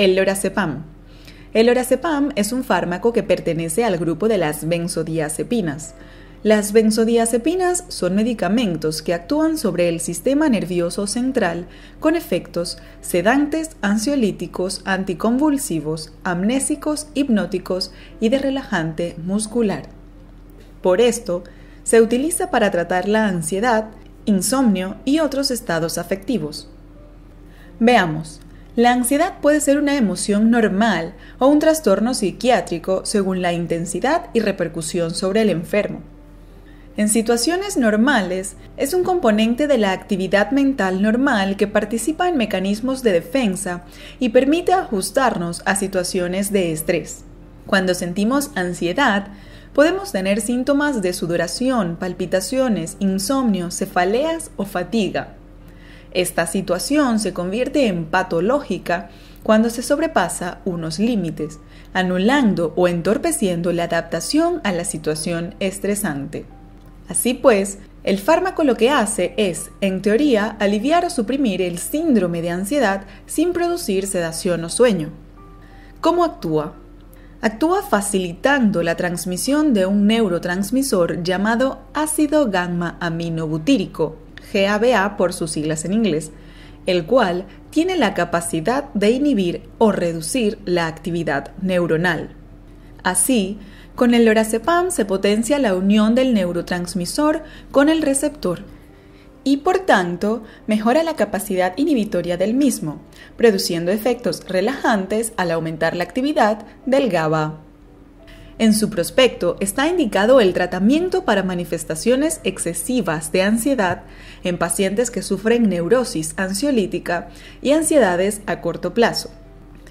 El lorazepam. El lorazepam es un fármaco que pertenece al grupo de las benzodiazepinas. Las benzodiazepinas son medicamentos que actúan sobre el sistema nervioso central con efectos sedantes, ansiolíticos, anticonvulsivos, amnésicos, hipnóticos y de relajante muscular. Por esto, se utiliza para tratar la ansiedad, insomnio y otros estados afectivos. Veamos, la ansiedad puede ser una emoción normal o un trastorno psiquiátrico según la intensidad y repercusión sobre el enfermo. En situaciones normales, es un componente de la actividad mental normal que participa en mecanismos de defensa y permite ajustarnos a situaciones de estrés. Cuando sentimos ansiedad, podemos tener síntomas de sudoración, palpitaciones, insomnio, cefaleas o fatiga. Esta situación se convierte en patológica cuando se sobrepasa unos límites, anulando o entorpeciendo la adaptación a la situación estresante. Así pues, el fármaco lo que hace es, en teoría, aliviar o suprimir el síndrome de ansiedad sin producir sedación o sueño. ¿Cómo actúa? Actúa facilitando la transmisión de un neurotransmisor llamado ácido gamma aminobutírico, GABA por sus siglas en inglés, el cual tiene la capacidad de inhibir o reducir la actividad neuronal. Así, con el lorazepam se potencia la unión del neurotransmisor con el receptor y por tanto mejora la capacidad inhibitoria del mismo, produciendo efectos relajantes al aumentar la actividad del GABA. En su prospecto está indicado el tratamiento para manifestaciones excesivas de ansiedad en pacientes que sufren neurosis ansiolítica y ansiedades a corto plazo.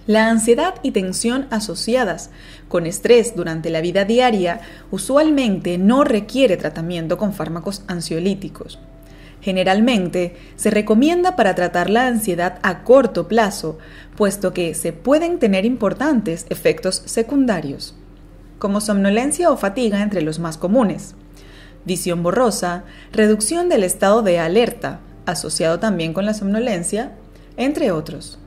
La ansiedad y tensión asociadas con estrés durante la vida diaria usualmente no requiere tratamiento con fármacos ansiolíticos. Generalmente se recomienda para tratar la ansiedad a corto plazo, puesto que se pueden tener importantes efectos secundarios como somnolencia o fatiga entre los más comunes. Visión borrosa, reducción del estado de alerta, asociado también con la somnolencia, entre otros.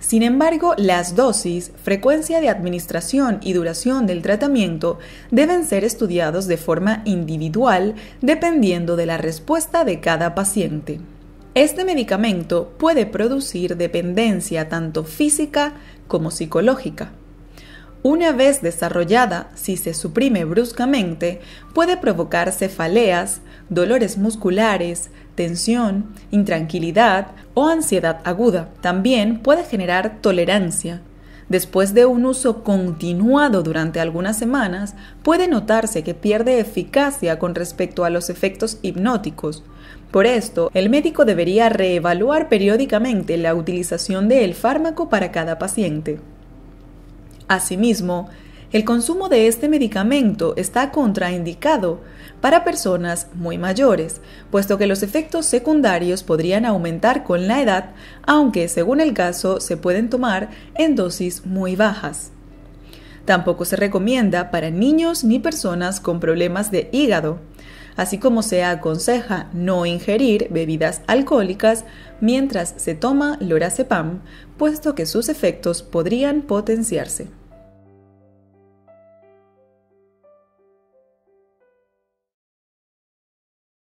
Sin embargo, las dosis, frecuencia de administración y duración del tratamiento deben ser estudiados de forma individual dependiendo de la respuesta de cada paciente. Este medicamento puede producir dependencia tanto física como psicológica. Una vez desarrollada, si se suprime bruscamente, puede provocar cefaleas, dolores musculares, tensión, intranquilidad o ansiedad aguda. También puede generar tolerancia. Después de un uso continuado durante algunas semanas, puede notarse que pierde eficacia con respecto a los efectos hipnóticos. Por esto, el médico debería reevaluar periódicamente la utilización del fármaco para cada paciente. Asimismo, el consumo de este medicamento está contraindicado para personas muy mayores, puesto que los efectos secundarios podrían aumentar con la edad, aunque según el caso se pueden tomar en dosis muy bajas. Tampoco se recomienda para niños ni personas con problemas de hígado, así como se aconseja no ingerir bebidas alcohólicas mientras se toma lorazepam, puesto que sus efectos podrían potenciarse.